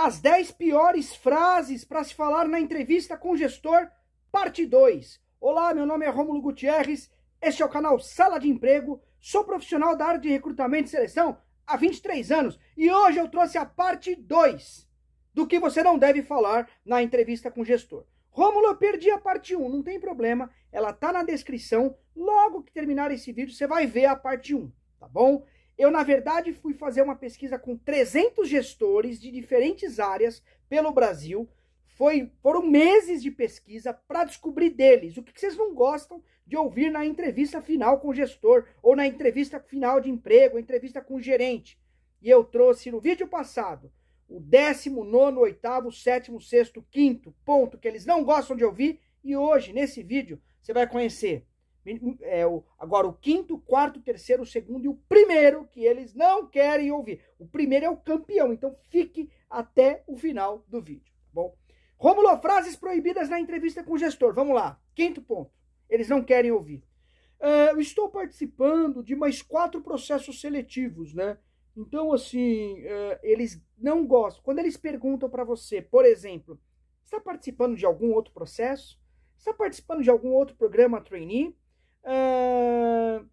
As 10 piores frases para se falar na entrevista com gestor, parte 2. Olá, meu nome é Rômulo Gutierrez, este é o canal Sala de Emprego, sou profissional da área de recrutamento e seleção há 23 anos e hoje eu trouxe a parte 2 do que você não deve falar na entrevista com gestor. Rômulo, eu perdi a parte 1, não tem problema, ela tá na descrição. Logo que terminar esse vídeo, você vai ver a parte 1, tá bom? Eu, na verdade, fui fazer uma pesquisa com 300 gestores de diferentes áreas pelo Brasil. Foi, foram meses de pesquisa para descobrir deles o que, vocês não gostam de ouvir na entrevista final com o gestor, ou na entrevista final de emprego, entrevista com o gerente. E eu trouxe no vídeo passado o décimo, nono, oitavo, sétimo, sexto, quinto ponto que eles não gostam de ouvir. E hoje, nesse vídeo, você vai conhecer Hum, é, o, agora, o quinto, quarto, terceiro, segundo e o primeiro que eles não querem ouvir. O primeiro é o campeão, então fique até o final do vídeo, tá bom? Romulo, frases proibidas na entrevista com o gestor. Vamos lá. Quinto ponto. Eles não querem ouvir. Ah, eu estou participando de mais quatro processos seletivos, né? Então, assim, ah, eles não gostam. Quando eles perguntam para você, por exemplo, está participando de algum outro processo? Está participando de algum outro programa trainee? Ah,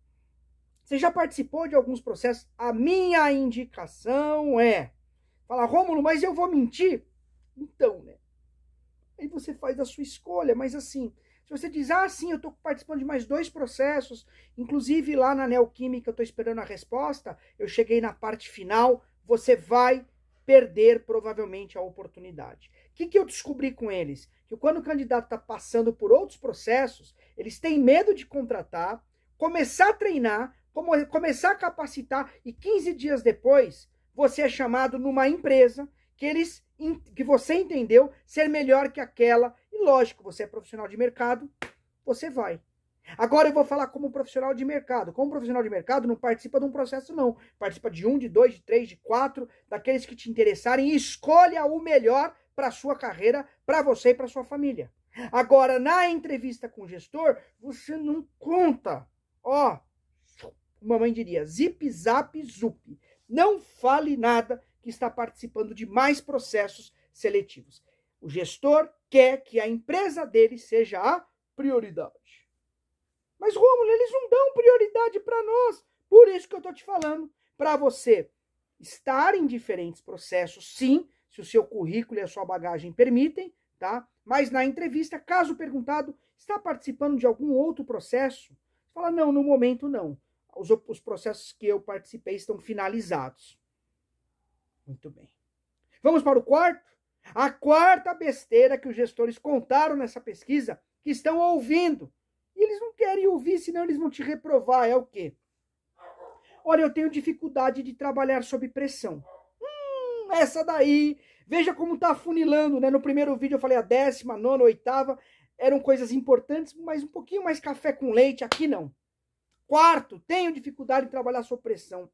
você já participou de alguns processos? A minha indicação é. Fala, Rômulo, mas eu vou mentir? Então, né? Aí você faz a sua escolha, mas assim, se você diz, ah, sim, eu estou participando de mais dois processos, inclusive lá na Neoquímica eu estou esperando a resposta, eu cheguei na parte final, você vai perder provavelmente a oportunidade que, que eu descobri com eles? Que quando o candidato está passando por outros processos, eles têm medo de contratar, começar a treinar, começar a capacitar, e 15 dias depois você é chamado numa empresa que eles que você entendeu ser melhor que aquela. E lógico, você é profissional de mercado, você vai. Agora eu vou falar como profissional de mercado. Como profissional de mercado, não participa de um processo, não. Participa de um, de dois, de três, de quatro, daqueles que te interessarem e escolha o melhor para a sua carreira, para você e para sua família. Agora, na entrevista com o gestor, você não conta. Ó, mamãe diria, zip, zap, zup. Não fale nada que está participando de mais processos seletivos. O gestor quer que a empresa dele seja a prioridade. Mas, Rômulo, eles não dão prioridade para nós. Por isso que eu estou te falando. Para você estar em diferentes processos, sim, se o seu currículo e a sua bagagem permitem, tá? Mas na entrevista, caso perguntado, está participando de algum outro processo? Fala, não, no momento não. Os, os processos que eu participei estão finalizados. Muito bem. Vamos para o quarto? A quarta besteira que os gestores contaram nessa pesquisa, que estão ouvindo. E eles não querem ouvir, senão eles vão te reprovar. É o quê? Olha, eu tenho dificuldade de trabalhar sob pressão essa daí. Veja como tá funilando, né? No primeiro vídeo eu falei a décima, nona, oitava. Eram coisas importantes, mas um pouquinho mais café com leite. Aqui não. Quarto, tenho dificuldade em trabalhar sob pressão.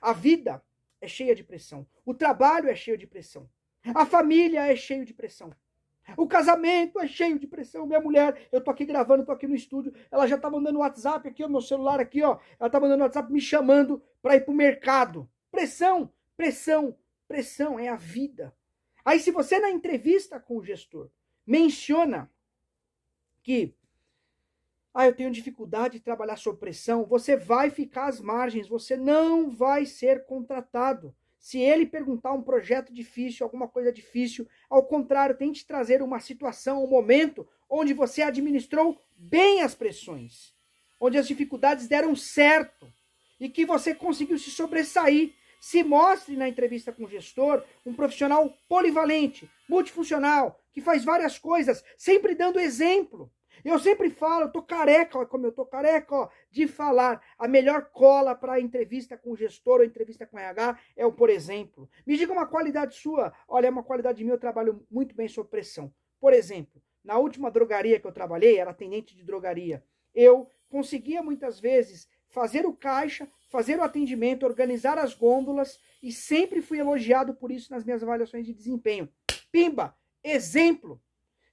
A vida é cheia de pressão. O trabalho é cheio de pressão. A família é cheio de pressão. O casamento é cheio de pressão. Minha mulher, eu tô aqui gravando, tô aqui no estúdio, ela já tá mandando WhatsApp aqui, o meu celular aqui, ó. Ela tá mandando WhatsApp me chamando para ir pro mercado. Pressão, pressão, pressão é a vida. Aí, se você na entrevista com o gestor menciona que ah, eu tenho dificuldade de trabalhar sob pressão, você vai ficar às margens, você não vai ser contratado. Se ele perguntar um projeto difícil, alguma coisa difícil, ao contrário, tente trazer uma situação, um momento onde você administrou bem as pressões, onde as dificuldades deram certo e que você conseguiu se sobressair se mostre na entrevista com o gestor um profissional polivalente, multifuncional, que faz várias coisas, sempre dando exemplo. Eu sempre falo, eu tô careca, como eu tô careca, ó, de falar. A melhor cola para entrevista com o gestor ou entrevista com o RH é o por exemplo. Me diga uma qualidade sua. Olha, é uma qualidade minha, eu trabalho muito bem sob pressão. Por exemplo, na última drogaria que eu trabalhei, era atendente de drogaria. Eu conseguia muitas vezes fazer o caixa, fazer o atendimento, organizar as gôndolas e sempre fui elogiado por isso nas minhas avaliações de desempenho. Pimba, exemplo.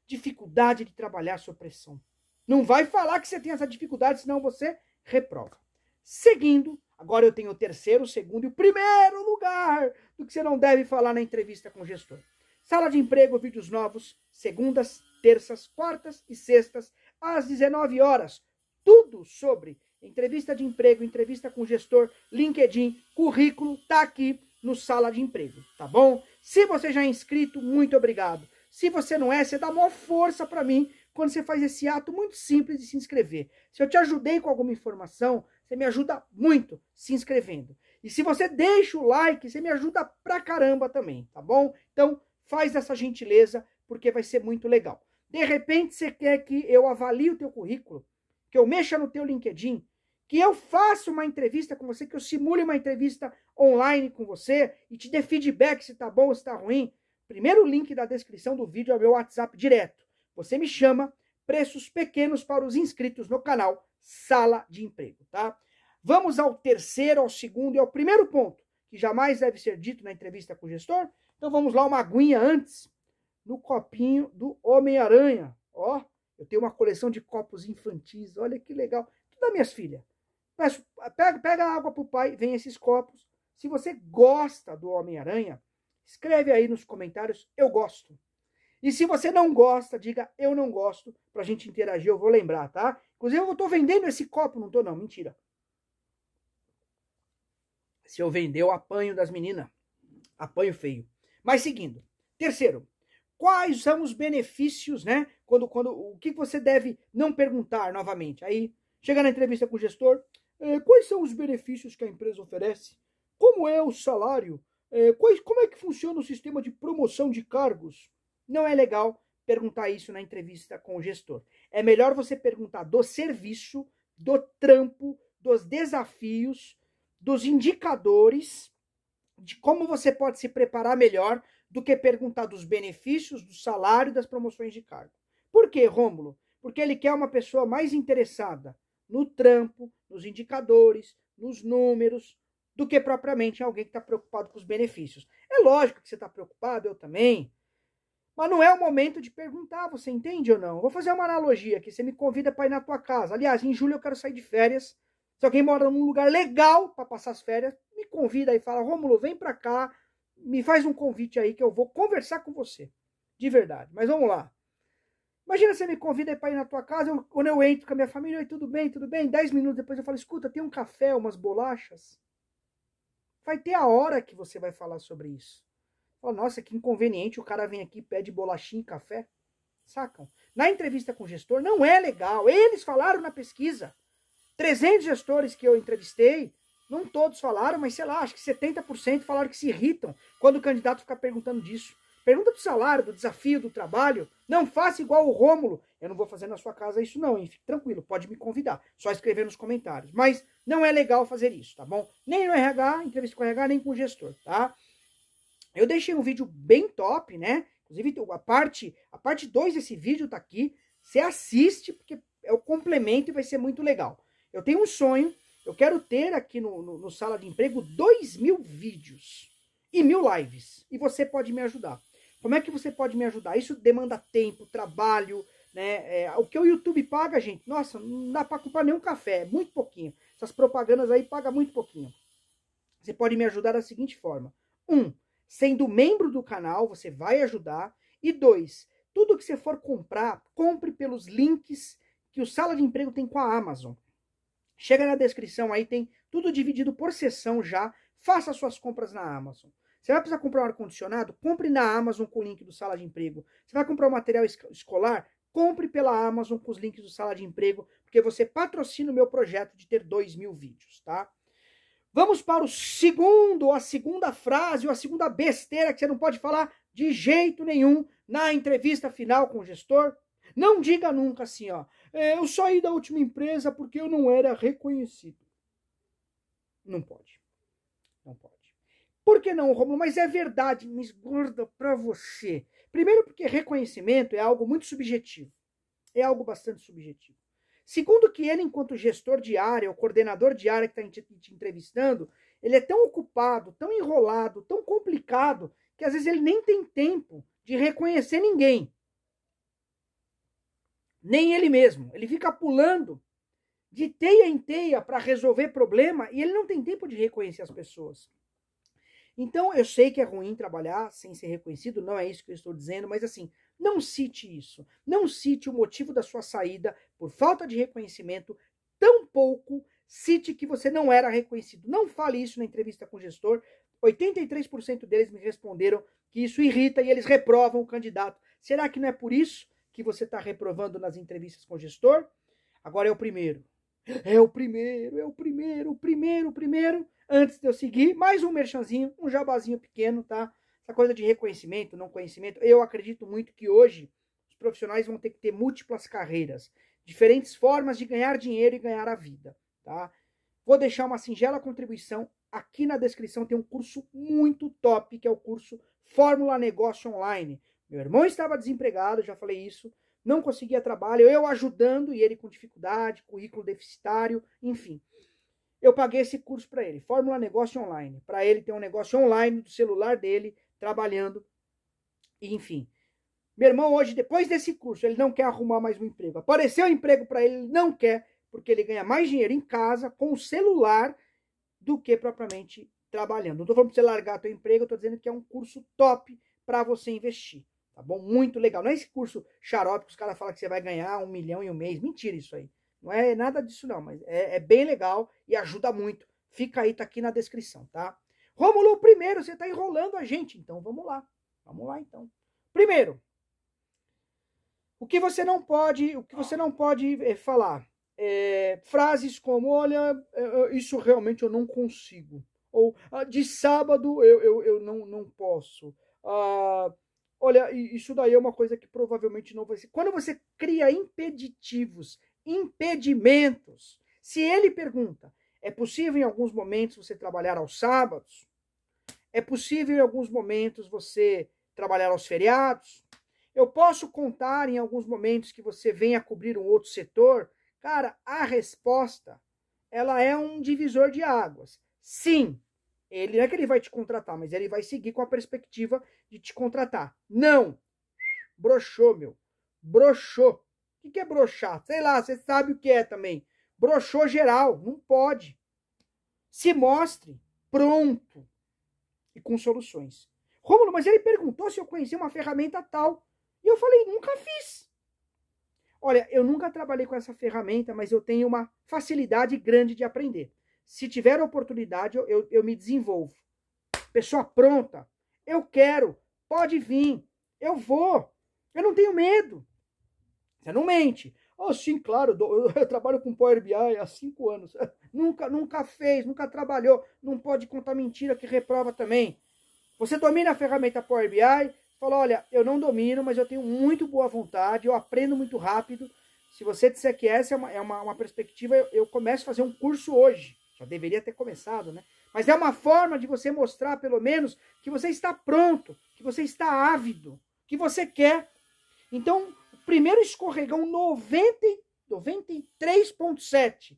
Dificuldade de trabalhar sob pressão. Não vai falar que você tem essa dificuldade, senão você reprova. Seguindo, agora eu tenho o terceiro, o segundo e o primeiro lugar do que você não deve falar na entrevista com o gestor. Sala de emprego, vídeos novos, segundas, terças, quartas e sextas, às 19 horas. Tudo sobre Entrevista de emprego, entrevista com gestor, LinkedIn, currículo, tá aqui no Sala de Emprego, tá bom? Se você já é inscrito, muito obrigado. Se você não é, você dá maior força para mim quando você faz esse ato muito simples de se inscrever. Se eu te ajudei com alguma informação, você me ajuda muito se inscrevendo. E se você deixa o like, você me ajuda pra caramba também, tá bom? Então, faz essa gentileza, porque vai ser muito legal. De repente, você quer que eu avalie o teu currículo, que eu mexa no teu LinkedIn, que eu faça uma entrevista com você, que eu simule uma entrevista online com você e te dê feedback se tá bom ou se tá ruim, primeiro link da descrição do vídeo é o meu WhatsApp direto. Você me chama, preços pequenos para os inscritos no canal Sala de Emprego, tá? Vamos ao terceiro, ao segundo e ao primeiro ponto, que jamais deve ser dito na entrevista com o gestor. Então vamos lá, uma aguinha antes, no copinho do Homem-Aranha. Ó, eu tenho uma coleção de copos infantis, olha que legal. Tudo das minhas filhas pega, pega água pro pai, vem esses copos. Se você gosta do Homem-Aranha, escreve aí nos comentários, eu gosto. E se você não gosta, diga eu não gosto, para a gente interagir, eu vou lembrar, tá? Inclusive, eu estou vendendo esse copo, não estou não, mentira. Se eu vender, eu apanho das meninas. Apanho feio. Mas seguindo. Terceiro, quais são os benefícios, né? Quando, quando, o que você deve não perguntar novamente? Aí, chega na entrevista com o gestor, é, quais são os benefícios que a empresa oferece, como é o salário, é, quais, como é que funciona o sistema de promoção de cargos. Não é legal perguntar isso na entrevista com o gestor. É melhor você perguntar do serviço, do trampo, dos desafios, dos indicadores, de como você pode se preparar melhor do que perguntar dos benefícios, do salário, das promoções de cargo. Por quê, Rômulo? Porque ele quer uma pessoa mais interessada, no trampo, nos indicadores, nos números, do que propriamente alguém que está preocupado com os benefícios. É lógico que você está preocupado, eu também. Mas não é o momento de perguntar, você entende ou não? Vou fazer uma analogia aqui. Você me convida para ir na tua casa. Aliás, em julho eu quero sair de férias. Se alguém mora num lugar legal para passar as férias, me convida e fala: Rômulo, vem para cá, me faz um convite aí que eu vou conversar com você. De verdade. Mas vamos lá. Imagina você me convida para ir na tua casa, ou quando eu entro com a minha família, oi, tudo bem, tudo bem? Dez minutos depois eu falo, escuta, tem um café, umas bolachas. Vai ter a hora que você vai falar sobre isso. Fala, nossa, que inconveniente, o cara vem aqui, pede bolachinha e café. Sacam? Na entrevista com o gestor, não é legal. Eles falaram na pesquisa. 300 gestores que eu entrevistei, não todos falaram, mas sei lá, acho que 70% falaram que se irritam quando o candidato fica perguntando disso. Pergunta do salário, do desafio, do trabalho. Não faça igual o Rômulo. Eu não vou fazer na sua casa isso não, hein? Fique tranquilo, pode me convidar. Só escrever nos comentários. Mas não é legal fazer isso, tá bom? Nem no RH, entrevista com o RH, nem com o gestor, tá? Eu deixei um vídeo bem top, né? Inclusive a parte a parte 2 desse vídeo tá aqui. Você assiste porque é o complemento e vai ser muito legal. Eu tenho um sonho, eu quero ter aqui no, no, no sala de emprego 2 mil vídeos e mil lives. E você pode me ajudar. Como é que você pode me ajudar? Isso demanda tempo, trabalho, né? É, o que o YouTube paga, gente, nossa, não dá para comprar nenhum café, é muito pouquinho. Essas propagandas aí pagam muito pouquinho. Você pode me ajudar da seguinte forma: um, sendo membro do canal, você vai ajudar. E dois, tudo que você for comprar, compre pelos links que o Sala de Emprego tem com a Amazon. Chega na descrição aí, tem tudo dividido por seção já. Faça suas compras na Amazon. Você vai precisar comprar um ar-condicionado? Compre na Amazon com o link do Sala de Emprego. Você vai comprar um material escolar? Compre pela Amazon com os links do Sala de Emprego, porque você patrocina o meu projeto de ter 2 mil vídeos, tá? Vamos para o segundo, a segunda frase, ou a segunda besteira que você não pode falar de jeito nenhum na entrevista final com o gestor. Não diga nunca assim, ó. É, eu saí da última empresa porque eu não era reconhecido. Não pode. Não pode. Por que não, Romulo? Mas é verdade, me esgorda para você. Primeiro, porque reconhecimento é algo muito subjetivo. É algo bastante subjetivo. Segundo, que ele, enquanto gestor de área, o coordenador de área que está te, te entrevistando, ele é tão ocupado, tão enrolado, tão complicado, que às vezes ele nem tem tempo de reconhecer ninguém. Nem ele mesmo. Ele fica pulando de teia em teia para resolver problema e ele não tem tempo de reconhecer as pessoas. Então, eu sei que é ruim trabalhar sem ser reconhecido, não é isso que eu estou dizendo, mas assim, não cite isso. Não cite o motivo da sua saída por falta de reconhecimento, tampouco cite que você não era reconhecido. Não fale isso na entrevista com o gestor. 83% deles me responderam que isso irrita e eles reprovam o candidato. Será que não é por isso que você está reprovando nas entrevistas com o gestor? Agora é o primeiro. É o primeiro, é o primeiro, o primeiro, o primeiro. Antes de eu seguir, mais um merchanzinho, um jabazinho pequeno, tá? Essa coisa de reconhecimento, não conhecimento. Eu acredito muito que hoje os profissionais vão ter que ter múltiplas carreiras, diferentes formas de ganhar dinheiro e ganhar a vida, tá? Vou deixar uma singela contribuição. Aqui na descrição tem um curso muito top, que é o curso Fórmula Negócio Online. Meu irmão estava desempregado, já falei isso, não conseguia trabalho, eu ajudando e ele com dificuldade, currículo deficitário, enfim eu paguei esse curso para ele, Fórmula Negócio Online, para ele ter um negócio online do celular dele, trabalhando, enfim. Meu irmão hoje, depois desse curso, ele não quer arrumar mais um emprego. Apareceu um emprego para ele, ele não quer, porque ele ganha mais dinheiro em casa, com o celular, do que propriamente trabalhando. Não estou falando para você largar teu emprego, estou dizendo que é um curso top para você investir, tá bom? Muito legal. Não é esse curso xarope que os caras falam que você vai ganhar um milhão em um mês. Mentira isso aí. Não é nada disso, não, mas é, é bem legal e ajuda muito. Fica aí, tá aqui na descrição, tá? Rômulo, primeiro, você tá enrolando a gente, então vamos lá. Vamos lá, então. Primeiro, o que você não pode, o que você não pode é, falar? É, frases como, olha, eh, eh, isso realmente eu não consigo. Ou, ah, de sábado eu, eu, eu não, não posso. Ah, olha, isso daí é uma coisa que provavelmente não vai ser. Quando você cria impeditivos impedimentos. Se ele pergunta, é possível em alguns momentos você trabalhar aos sábados? É possível em alguns momentos você trabalhar aos feriados? Eu posso contar em alguns momentos que você venha cobrir um outro setor? Cara, a resposta, ela é um divisor de águas. Sim, ele não é que ele vai te contratar, mas ele vai seguir com a perspectiva de te contratar. Não! Broxou, meu. Broxou. O que, que é broxar? Sei lá, você sabe o que é também. Brochou geral, não pode. Se mostre pronto e com soluções. Rômulo, mas ele perguntou se eu conhecia uma ferramenta tal. E eu falei, nunca fiz. Olha, eu nunca trabalhei com essa ferramenta, mas eu tenho uma facilidade grande de aprender. Se tiver oportunidade, eu, eu, eu me desenvolvo. Pessoa pronta, eu quero, pode vir, eu vou, eu não tenho medo. Você não mente. Oh, sim, claro, eu trabalho com Power BI há cinco anos. Nunca, nunca fez, nunca trabalhou. Não pode contar mentira que reprova também. Você domina a ferramenta Power BI, fala, olha, eu não domino, mas eu tenho muito boa vontade, eu aprendo muito rápido. Se você disser que essa é uma, é uma, uma perspectiva, eu, eu começo a fazer um curso hoje. Já deveria ter começado, né? Mas é uma forma de você mostrar, pelo menos, que você está pronto, que você está ávido, que você quer. Então, primeiro escorregão 93,7.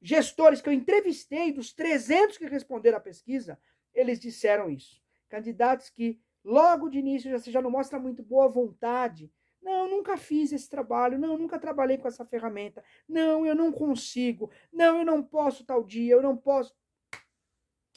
Gestores que eu entrevistei, dos 300 que responderam à pesquisa, eles disseram isso. Candidatos que logo de início já, já não mostra muito boa vontade. Não, nunca fiz esse trabalho. Não, nunca trabalhei com essa ferramenta. Não, eu não consigo. Não, eu não posso tal dia. Eu não posso.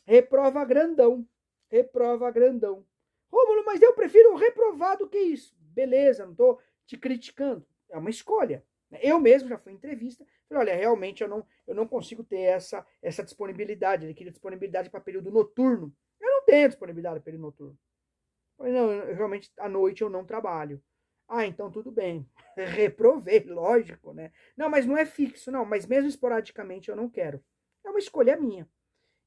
Reprova grandão. Reprova grandão. Rômulo, mas eu prefiro reprovar do que isso. Beleza, não estou te criticando. É uma escolha. Né? Eu mesmo já fui em entrevista, falei, olha, realmente eu não, eu não consigo ter essa, essa disponibilidade. Ele queria disponibilidade para período noturno. Eu não tenho disponibilidade para período noturno. Falei, não, eu, realmente à noite eu não trabalho. Ah, então tudo bem. Reprovei, lógico, né? Não, mas não é fixo, não. Mas mesmo esporadicamente eu não quero. É uma escolha minha.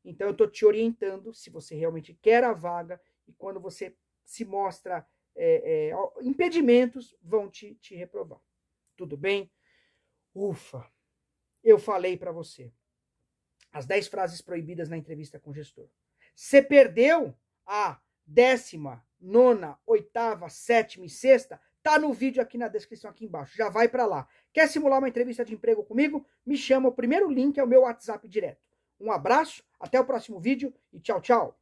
Então eu estou te orientando se você realmente quer a vaga e quando você se mostra é, é, impedimentos vão te, te reprovar. Tudo bem? Ufa, eu falei para você. As 10 frases proibidas na entrevista com o gestor. Você perdeu a décima, nona, oitava, sétima e sexta? Tá no vídeo aqui na descrição, aqui embaixo. Já vai para lá. Quer simular uma entrevista de emprego comigo? Me chama. O primeiro link é o meu WhatsApp direto. Um abraço, até o próximo vídeo e tchau, tchau.